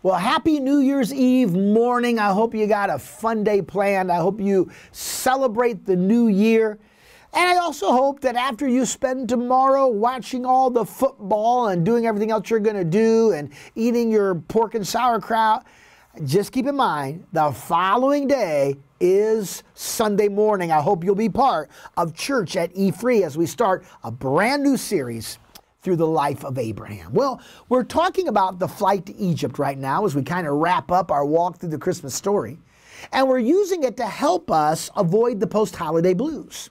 Well, happy New Year's Eve morning. I hope you got a fun day planned. I hope you celebrate the new year. And I also hope that after you spend tomorrow watching all the football and doing everything else you're going to do and eating your pork and sauerkraut, just keep in mind the following day is Sunday morning. I hope you'll be part of church at E Free as we start a brand new series through the life of Abraham. Well, we're talking about the flight to Egypt right now as we kind of wrap up our walk through the Christmas story, and we're using it to help us avoid the post holiday blues.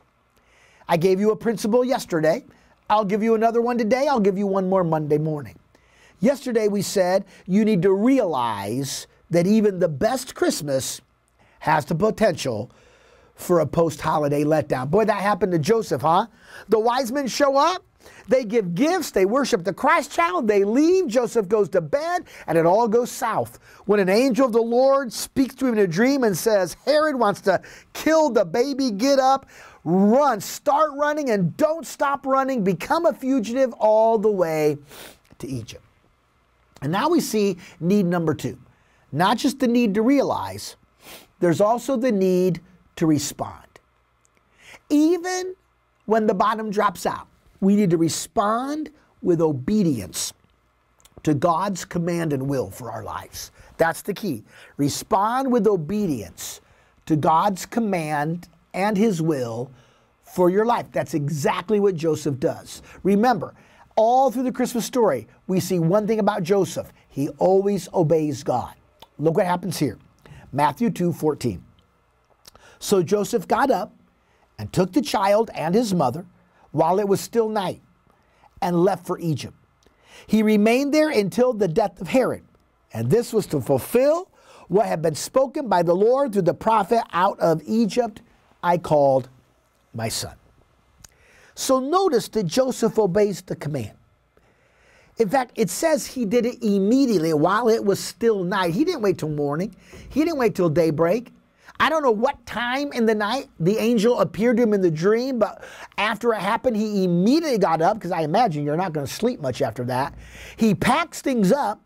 I gave you a principle yesterday. I'll give you another one today. I'll give you one more Monday morning. Yesterday, we said you need to realize that even the best Christmas has the potential for a post holiday letdown. Boy, that happened to Joseph, huh? The wise men show up, they give gifts, they worship the Christ child, they leave. Joseph goes to bed, and it all goes south. When an angel of the Lord speaks to him in a dream and says, Herod wants to kill the baby, get up, run, start running, and don't stop running, become a fugitive all the way to Egypt. And now we see need number two not just the need to realize, there's also the need to respond. Even when the bottom drops out, we need to respond with obedience to God's command and will for our lives. That's the key. Respond with obedience to God's command and his will for your life. That's exactly what Joseph does. Remember, all through the Christmas story, we see one thing about Joseph he always obeys God. Look what happens here Matthew 2 14. So Joseph got up and took the child and his mother while it was still night and left for Egypt. He remained there until the death of Herod, and this was to fulfill what had been spoken by the Lord through the prophet out of Egypt I called my son. So notice that Joseph obeys the command. In fact, it says he did it immediately while it was still night. He didn't wait till morning. He didn't wait till daybreak. I don't know what time in the night the angel appeared to him in the dream, but after it happened, he immediately got up because I imagine you're not going to sleep much after that. He packs things up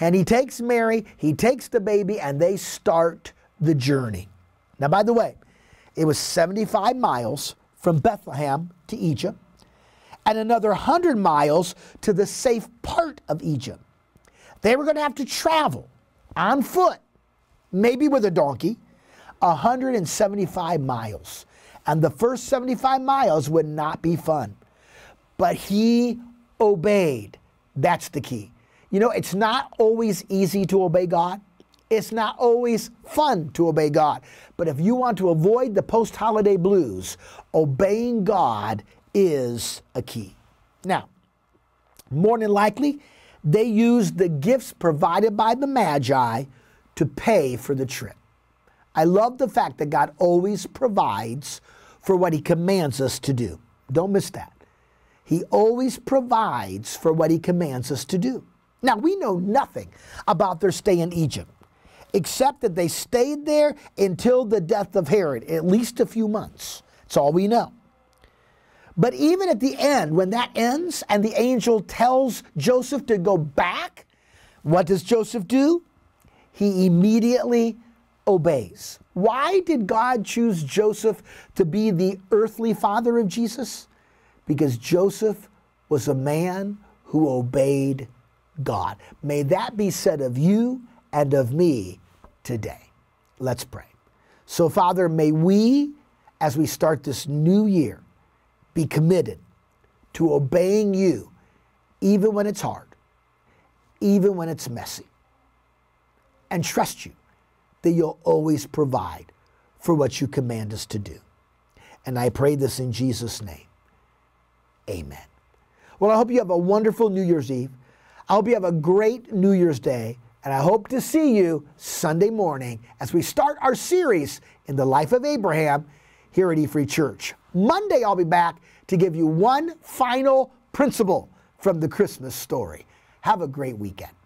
and he takes Mary, he takes the baby, and they start the journey. Now, by the way, it was 75 miles from Bethlehem to Egypt and another 100 miles to the safe part of Egypt. They were going to have to travel on foot, maybe with a donkey, 175 miles. And the first 75 miles would not be fun. But he obeyed. That's the key. You know, it's not always easy to obey God. It's not always fun to obey God. But if you want to avoid the post holiday blues, obeying God is a key. Now, more than likely, they used the gifts provided by the Magi to pay for the trip. I love the fact that God always provides for what He commands us to do. Don't miss that. He always provides for what He commands us to do. Now, we know nothing about their stay in Egypt, except that they stayed there until the death of Herod, at least a few months. That's all we know. But even at the end, when that ends and the angel tells Joseph to go back, what does Joseph do? He immediately obeys. Why did God choose Joseph to be the earthly father of Jesus? Because Joseph was a man who obeyed God. May that be said of you and of me today. Let's pray. So, Father, may we, as we start this new year, be committed to obeying you, even when it's hard, even when it's messy, and trust you that you'll always provide for what you command us to do. And I pray this in Jesus' name. Amen. Well, I hope you have a wonderful New Year's Eve. I hope you have a great New Year's Day. And I hope to see you Sunday morning as we start our series in the life of Abraham here at E Free Church. Monday, I'll be back to give you one final principle from the Christmas story. Have a great weekend.